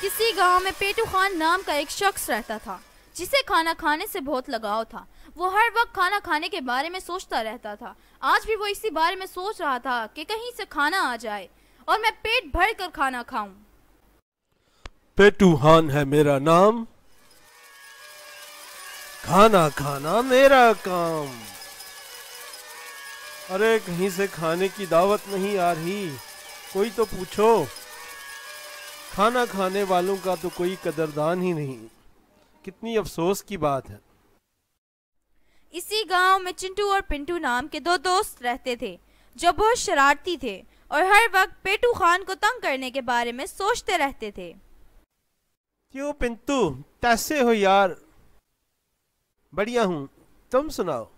किसी गांव में पेटू खान नाम का एक शख्स रहता था जिसे खाना खाने से बहुत लगाव था वो हर वक्त खाना खाने के बारे में सोचता रहता था आज भी वो इसी बारे में सोच रहा था कि कहीं से खाना आ जाए और मैं पेट भर कर खाना खाऊं पेटू खान है मेरा नाम खाना खाना मेरा काम अरे कहीं से खाने की दावत नहीं आ रही कोई तो पूछो खाना खाने वालों का तो कोई कदरदान ही नहीं कितनी अफसोस की बात है इसी गांव में चिंटू और पिंटू नाम के दो दोस्त रहते थे जो बहुत शरारती थे और हर वक्त पेटू खान को तंग करने के बारे में सोचते रहते थे क्यों पिंटू कैसे हो यार बढ़िया हूँ तुम सुनाओ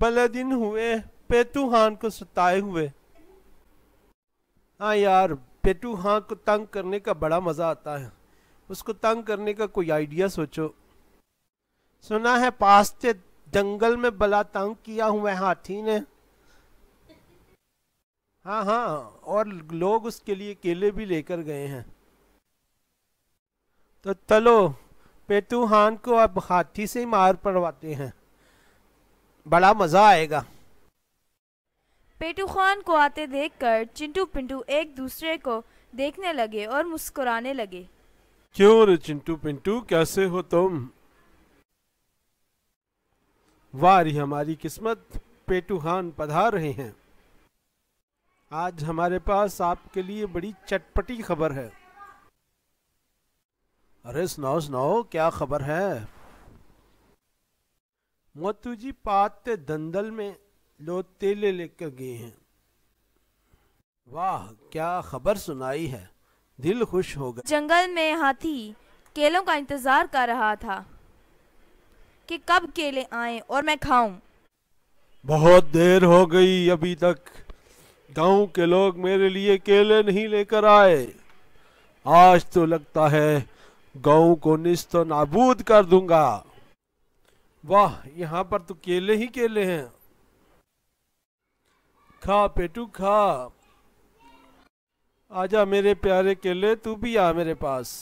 भले दिन हुए पेटू खान को सताए हुए हाँ यार पेटू हाँ को तंग करने का बड़ा मज़ा आता है उसको तंग करने का कोई आइडिया सोचो सुना है से जंगल में बला तंग किया हुआ हाथी ने हाँ हाँ और लोग उसके लिए केले भी लेकर गए हैं तो चलो पेटू हान को अब हाथी से ही मार पड़वाते हैं बड़ा मज़ा आएगा पेटू खान को आते देखकर चिंटू पिंटू एक दूसरे को देखने लगे और मुस्कुराने लगे क्यों रे चिंटू पिंटू कैसे हो तुम वारी हमारी किस्मत पेटू खान पधार रहे हैं आज हमारे पास आपके लिए बड़ी चटपटी खबर है अरे सुनाओ सुनाओ क्या खबर है मोतू जी पाते दंदल में लोग तेले लेकर गए हैं वाह क्या खबर सुनाई है दिल खुश हो गया जंगल में हाथी केलों का इंतजार कर रहा था कि कब केले आए और मैं खाऊं बहुत देर हो गई अभी तक गांव के लोग मेरे लिए केले नहीं लेकर आए आज तो लगता है गांव को निस्त नाबूद कर दूंगा वाह यहाँ पर तो केले ही केले हैं खा पेटू खा आजा मेरे प्यारे केले तू भी आ मेरे पास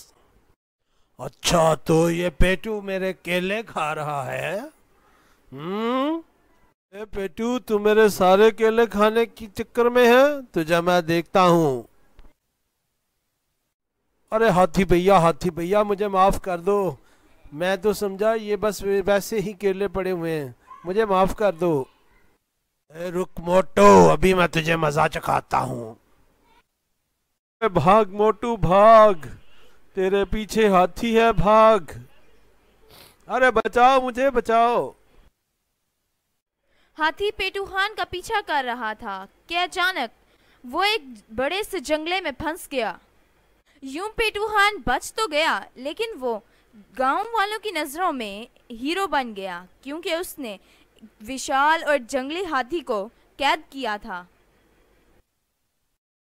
अच्छा तो ये पेटू मेरे केले खा रहा है हम्म पेटू तू मेरे सारे केले खाने की चक्कर में है तुझे मैं देखता हूँ अरे हाथी भैया हाथी भैया मुझे माफ़ कर दो मैं तो समझा ये बस वैसे ही केले पड़े हुए हैं मुझे माफ़ कर दो रुक मोटो अभी मैं तुझे मजा चखाता हूँ भाग मोटू भाग तेरे पीछे हाथी है भाग अरे बचाओ मुझे बचाओ हाथी पेटू खान का पीछा कर रहा था क्या अचानक वो एक बड़े से जंगले में फंस गया यूं पेटू खान बच तो गया लेकिन वो गांव वालों की नज़रों में हीरो बन गया क्योंकि उसने विशाल और जंगली हाथी को कैद किया था